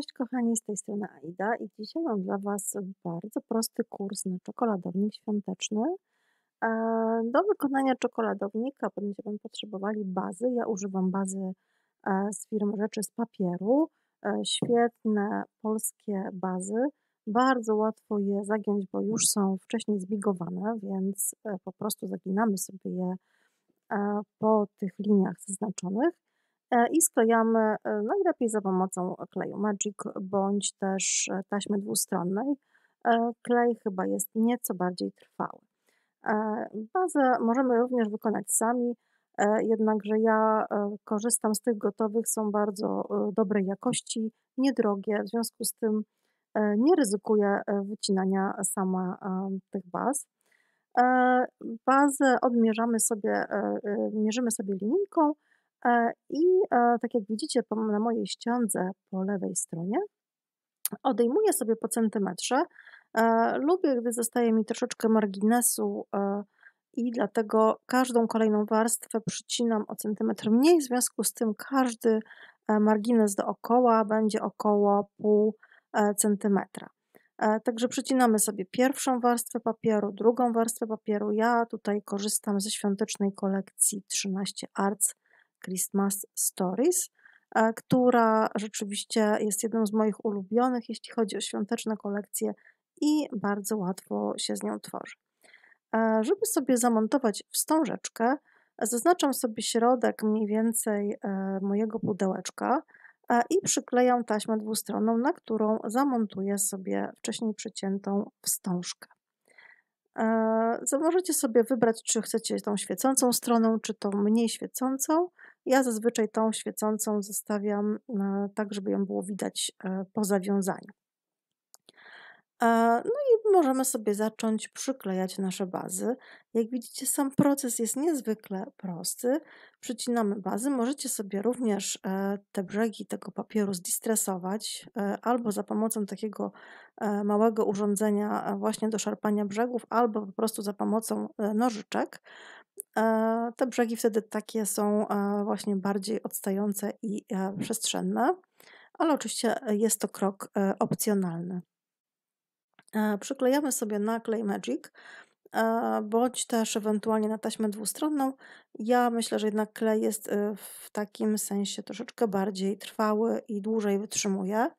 Cześć kochani, z tej strony Aida i dzisiaj mam dla Was bardzo prosty kurs na czekoladownik świąteczny. E, do wykonania czekoladownika będziemy potrzebowali bazy. Ja używam bazy e, z firmy Rzeczy z Papieru. E, świetne polskie bazy. Bardzo łatwo je zagiąć, bo już są wcześniej zbigowane, więc po prostu zaginamy sobie je po tych liniach zaznaczonych. E, i sklejamy e, najlepiej za pomocą kleju Magic bądź też e, taśmy dwustronnej. Klej chyba jest nieco bardziej trwały. Bazę możemy również wykonać sami, jednakże ja korzystam z tych gotowych, są bardzo dobrej jakości, niedrogie, w związku z tym nie ryzykuję wycinania sama tych baz. Bazę odmierzamy sobie, mierzymy sobie linijką, E, I e, tak jak widzicie na mojej ściance po lewej stronie, odejmuję sobie po centymetrze. E, lubię, gdy zostaje mi troszeczkę marginesu i dlatego każdą kolejną warstwę przycinam o centymetr mniej, w związku z tym każdy margines dookoła będzie około pół centymetra. Także przycinamy sobie pierwszą warstwę papieru, drugą warstwę papieru. Ja tutaj korzystam ze świątecznej kolekcji 13 Arts Christmas Stories, e, która rzeczywiście jest jedną z moich ulubionych, jeśli chodzi o świąteczne kolekcje i bardzo łatwo się z nią tworzy. E, żeby sobie zamontować wstążeczkę, zaznaczam sobie środek mniej więcej e, mojego pudełeczka i przyklejam taśmę dwustronną, na którą zamontuję sobie wcześniej przyciętą wstążkę. Możecie sobie wybrać, czy chcecie tą świecącą stroną, czy tą mniej świecącą. Ja zazwyczaj tą świecącą zostawiam e, tak, żeby ją było widać e, po zawiązaniu. E, no i możemy sobie zacząć przyklejać nasze bazy. Jak widzicie, sam proces jest niezwykle prosty. Przycinamy bazy. Możecie sobie również te brzegi tego papieru zdistresować albo za pomocą takiego małego urządzenia właśnie do szarpania brzegów, albo po prostu za pomocą nożyczek. E, te brzegi wtedy takie są e, właśnie bardziej odstające i e, przestrzenne, ale oczywiście jest to krok opcjonalny. Przyklejamy sobie na Clay Magic, bądź też ewentualnie na taśmę dwustronną. Ja myślę, że jednak klej jest w takim sensie troszeczkę bardziej trwały i dłużej wytrzymuje.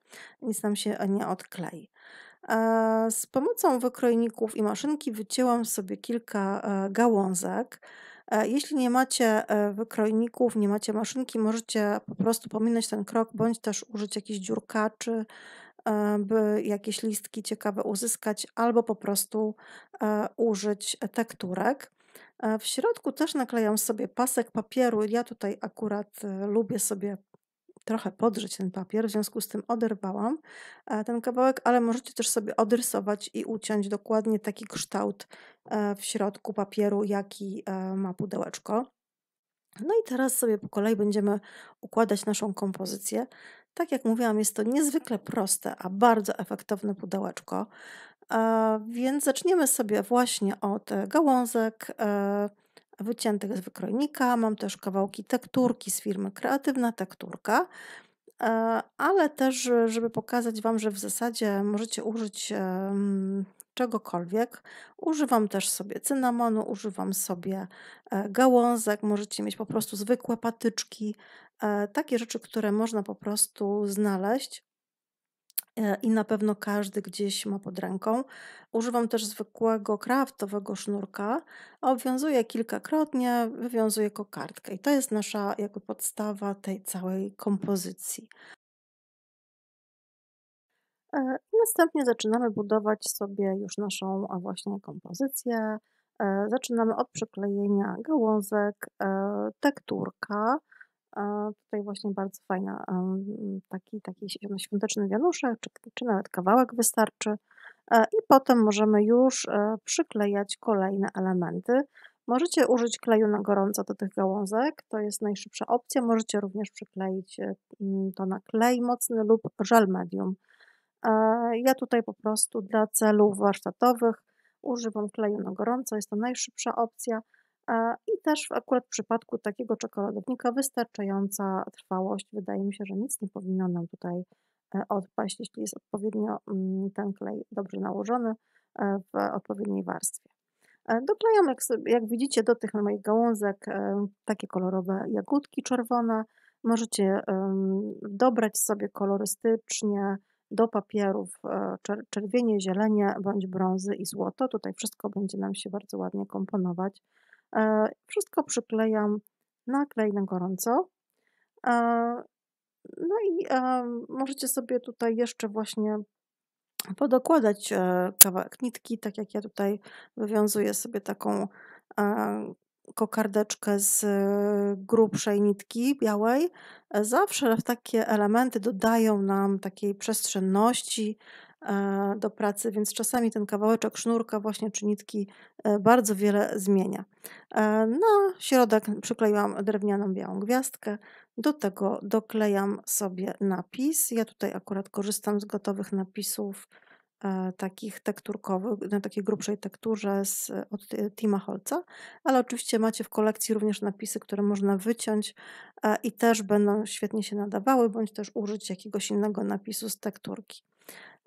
Nic nam się nie odklei. Z pomocą wykrojników i maszynki wycięłam sobie kilka e, gałązek. E, jeśli nie macie e, wykrojników, nie macie maszynki, możecie po prostu pominąć ten krok, bądź też użyć jakichś dziurkaczy, by jakieś listki ciekawe uzyskać, albo po prostu użyć tekturek. W środku też naklejam sobie pasek papieru. Ja tutaj akurat lubię sobie trochę podrzeć ten papier, w związku z tym oderwałam e, ten kawałek, ale możecie też sobie odrysować i uciąć dokładnie taki kształt e, w środku papieru, jaki e, ma pudełeczko. No i teraz sobie po kolei będziemy układać naszą kompozycję. Tak jak mówiłam, jest to niezwykle proste, a bardzo efektowne pudełeczko. Więc zaczniemy sobie właśnie od gałązek, wyciętych z wykrojnika. Mam też kawałki tekturki z firmy Kreatywna Tekturka, e, ale też, żeby pokazać Wam, że w zasadzie możecie użyć czegokolwiek. Używam też sobie cynamonu, używam sobie e, gałązek, możecie mieć po prostu zwykłe patyczki, e, takie rzeczy, które można po prostu znaleźć E, i na pewno każdy gdzieś ma pod ręką. Używam też zwykłego kraftowego sznurka, obwiązuję kilkakrotnie, wywiązuję kokardkę i to jest nasza jakby podstawa tej całej kompozycji. E, następnie zaczynamy budować sobie już naszą właśnie kompozycję. E, zaczynamy od przyklejenia gałązek, tekturka, Tutaj właśnie bardzo fajna, taki, taki no, świąteczny wianuszek, czy, czy nawet kawałek wystarczy. E, I potem możemy już e, przyklejać kolejne elementy. Możecie użyć kleju na gorąco do tych gałązek, to jest najszybsza opcja. Możecie również przykleić e, to na klej mocny lub żel medium. Ja tutaj po prostu dla celów warsztatowych używam kleju na gorąco, jest to najszybsza opcja. I też akurat w przypadku takiego czekoladownika wystarczająca trwałość. Wydaje mi się, że nic nie powinno nam tutaj e, odpaść, jeśli jest odpowiednio mm, ten klej dobrze nałożony e, w odpowiedniej warstwie. E, Doklejam, jak, jak widzicie, do tych moich gałązek takie kolorowe jagódki czerwone. Możecie dobrać sobie kolorystycznie do papierów czerwienie, zielenie bądź brązy i złoto. Tutaj wszystko będzie nam się bardzo ładnie komponować E, wszystko przyklejam na klej na gorąco. E, no i e, możecie sobie tutaj jeszcze właśnie podokładać kawałek nitki, tak jak ja tutaj wywiązuję sobie taką kokardeczkę z grubszej nitki białej. Zawsze takie elementy dodają nam takiej przestrzenności, E, do pracy, więc czasami ten kawałeczek sznurka właśnie czy nitki e, bardzo wiele zmienia. E, na środek przykleiłam drewnianą białą gwiazdkę, do tego doklejam sobie napis. Ja tutaj akurat korzystam z gotowych napisów takich tekturkowych, na takiej grubszej tekturze z, od Tima Holca, ale oczywiście macie w kolekcji również napisy, które można wyciąć i też będą świetnie się nadawały, bądź też użyć jakiegoś innego napisu z tekturki.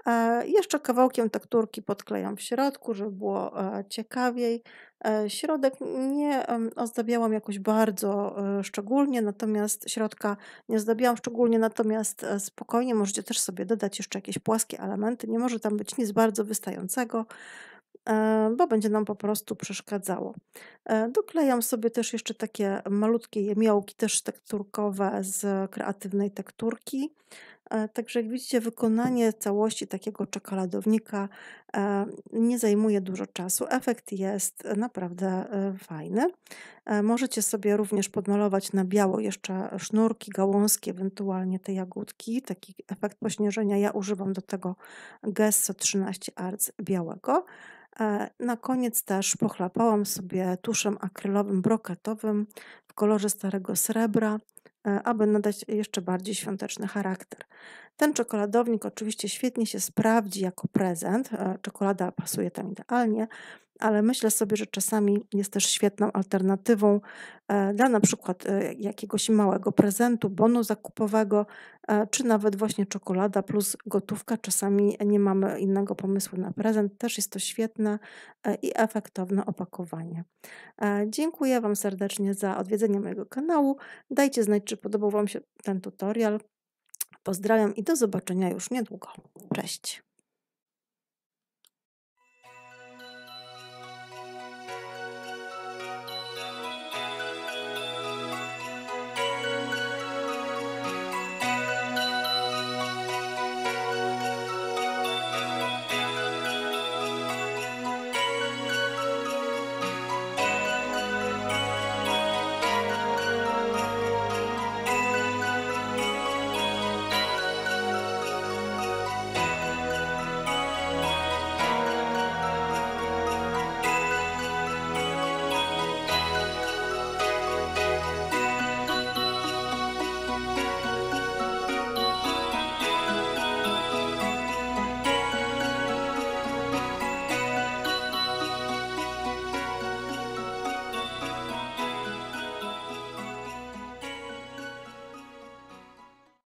E, jeszcze kawałkiem tekturki podklejam w środku, żeby było e, ciekawiej. E, środek nie ozdabiałam jakoś bardzo szczególnie, natomiast środka nie ozdabiałam szczególnie, natomiast spokojnie możecie też sobie dodać jeszcze jakieś płaskie elementy. Nie może tam być nic bardzo wystającego bo będzie nam po prostu przeszkadzało. Doklejam sobie też jeszcze takie malutkie jemiołki, też tekturkowe z kreatywnej tekturki. E, także jak widzicie, wykonanie całości takiego czekoladownika e, nie zajmuje dużo czasu. Efekt jest e, naprawdę fajny. Możecie sobie również podmalować na biało jeszcze sznurki, gałązki, ewentualnie te jagódki. Taki efekt pośnieżenia ja używam do tego Gesso 13 Arts białego. Na koniec też pochlapałam sobie tuszem akrylowym brokatowym w kolorze starego srebra. E, aby nadać jeszcze bardziej świąteczny charakter. Ten czekoladownik oczywiście świetnie się sprawdzi jako prezent. E, czekolada pasuje tam idealnie, ale myślę sobie, że czasami jest też świetną alternatywą e, dla na przykład e, jakiegoś małego prezentu, bonu zakupowego, e, czy nawet właśnie czekolada plus gotówka. Czasami nie mamy innego pomysłu na prezent. Też jest to świetne i efektowne opakowanie. Dziękuję Wam serdecznie za odwiedzenie mojego kanału. Dajcie znać, czy podobał Wam się ten tutorial. Pozdrawiam i do zobaczenia już niedługo. Cześć!